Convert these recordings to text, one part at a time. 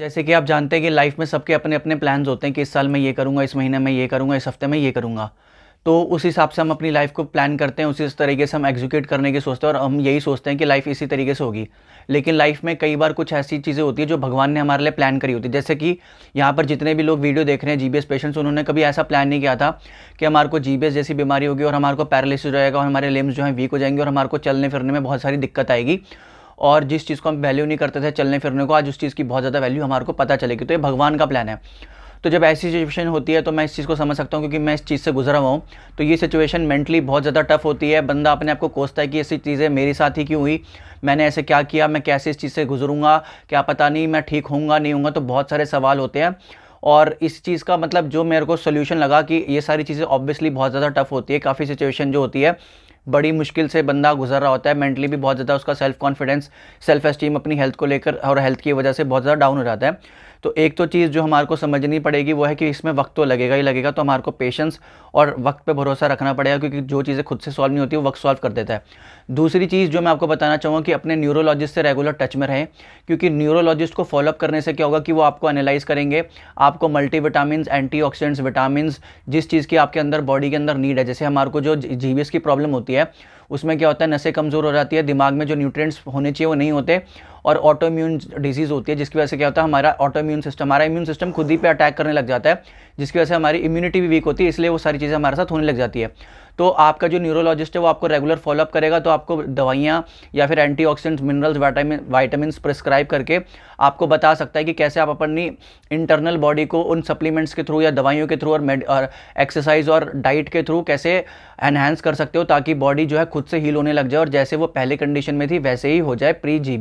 जैसे कि आप जानते हैं कि लाइफ में सबके अपने अपने प्लान होते हैं कि इस साल में ये करूँगा इस महीने में ये करूँगा इस हफ्ते में ये करूँगा तो उस हिसाब से हम अपनी लाइफ को प्लान करते हैं उसी तरीके से हम एग्जीक्यूट करने की सोचते हैं और हम यही सोचते हैं कि लाइफ इसी तरीके से होगी लेकिन लाइफ में कई बार कुछ ऐसी चीज़ें होती है जो भगवान ने हमारे लिए प्लान करी होती है जैसे कि यहाँ पर जितने भी लोग वीडियो देख रहे हैं जीबीएस पेशेंट्स उन्होंने कभी ऐसा प्लान नहीं किया था कि हमारे को जीबीएस जैसी बीमारी होगी और हमारे को पैरालिसिस हो जाएगा और हमारे लिम्स जो हैं वीक हो जाएंगे और हमारे को चलने फिरने में बहुत सारी दिक्कत आएगी और जिस चीज़ को हम वैल्यू नहीं करते थे चलने फिरने को आज उस चीज़ की बहुत ज़्यादा वैल्यू हमारे को पता चलेगी तो ये भगवान का प्लान है तो जब ऐसी सिचुएशन होती है तो मैं इस चीज़ को समझ सकता हूँ क्योंकि मैं इस चीज़ से गुजरा हुआ हूँ तो ये सिचुएशन मेंटली बहुत ज़्यादा टफ होती है बंदा अपने आप को कोसता है कि ऐसी चीज़ें मेरे साथ ही क्यों हुई मैंने ऐसे क्या किया मैं कैसे इस चीज़ से गुजरूँगा क्या पता नहीं मैं ठीक होऊंगा नहीं हूँ तो बहुत सारे सवाल होते हैं और इस चीज़ का मतलब जो मेरे को सोल्यूशन लगा कि ये सारी चीज़ें ऑब्वियसली बहुत ज़्यादा टफ होती है काफ़ी सिचुएशन जो होती है बड़ी मुश्किल से बंदा गुजर रहा होता है मेंटली भी बहुत ज़्यादा उसका सेल्फ कॉन्फिडेंस सेल्फ एस्टीम अपनी हेल्थ को लेकर और हेल्थ की वजह से बहुत ज़्यादा डाउन हो जाता है तो एक तो चीज़ जो हमारे को समझनी पड़ेगी वो है कि इसमें वक्त तो लगेगा ही लगेगा तो हमारे को पेशेंस और वक्त पे भरोसा रखना पड़ेगा क्योंकि जो चीज़ें खुद से सॉल्व नहीं होती वो वक्त सॉल्व कर देता है दूसरी चीज़ जो मैं आपको बताना चाहूँगा कि अपने न्यूरोलॉजिस्ट से रेगुलर टच में रहें क्योंकि न्यूरोलॉजिस्ट को फॉलोअप करने से क्या होगा कि वो आपको एनालाइज करेंगे आपको multivitamin antioxidants vitamin जिस चीज़ की आपके अंदर बॉडी के अंदर नीड है जैसे हमारे को जो जीवीएस की प्रॉब्लम होती है उसमें क्या होता है नशे कमज़ोर हो जाती है दिमाग में जो न्यूट्रेंट्स होने चाहिए वो नहीं होते और ऑटोम्यून डिजीज़ होती है जिसकी वजह से क्या होता है हमारा ऑटोम्यून सिस्टम हमारा इम्यून सिस्टम खुद ही पे अटैक करने लग जाता है जिसकी वजह से हमारी इम्यूनिटी भी वीक होती है इसलिए वो सारी चीज़ें हमारे साथ होने लग जाती है तो आपका जो न्यूरोलॉजिस्ट है वो आपको रेगुलर फॉलोअप करेगा तो आपको दवाइयाँ या फिर antioxidants minerals vitamin vitamin prescribe करके आपको बता सकता है कि कैसे आप अपनी इंटरनल बॉडी को उन सप्लीमेंट्स के थ्रू या दवाइयों के थ्रू और एक्सरसाइज और डाइट के थ्रू कैसे एनहेंस कर सकते हो ताकि बॉडी जो है खुद से हील होने लग जाए और जैसे वो पहले कंडीशन में थी वैसे ही हो जाए प्री जी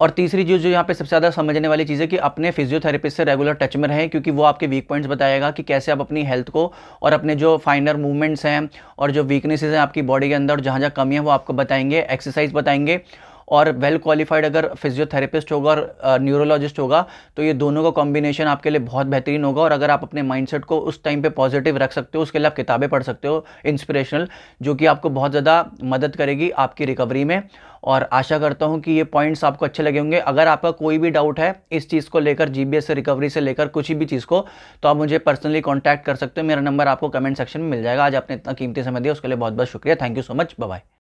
और तीसरी चीज़ जो यहाँ पे सबसे ज़्यादा समझने वाली चीज़ है कि अपने फिजियोथेरेपिस्ट से रेगुलर टच में रहें क्योंकि वो आपके वीक पॉइंट्स बताएगा कि कैसे आप अपनी हेल्थ को और अपने जो फाइनर मूवमेंट्स हैं और जो वीकनेसेस हैं आपकी बॉडी के अंदर जहाँ जहाँ कमी है वो आपको बताएंगे एक्सरसाइज बताएंगे और वेल क्वालिफाइड अगर फिजियोथेरेपिस्ट होगा और न्यूरोलॉजिस्ट होगा तो ये दोनों का कॉम्बिनेशन आपके लिए बहुत बेहतरीन होगा और अगर आप अपने माइंडसेट को उस टाइम पे पॉजिटिव रख सकते हो उसके लिए आप किताबें पढ़ सकते हो इंस्पिरेशनल जो कि आपको बहुत ज़्यादा मदद करेगी आपकी रिकवरी में और आशा करता हूँ कि ये पॉइंट्स आपको अच्छे लगे होंगे अगर आपका कोई भी डाउट है इस चीज़ को लेकर जी से रिकवरी से लेकर कुछ भी चीज़ को तो आप मुझे पर्सनली कॉन्टैक्ट कर सकते हो मेरा नंबर आपको कमेंट सेक्शन में मिल जाएगा आज आपने इतना कीमती समय दिया उसके लिए बहुत बहुत शुक्रिया thank you so much bye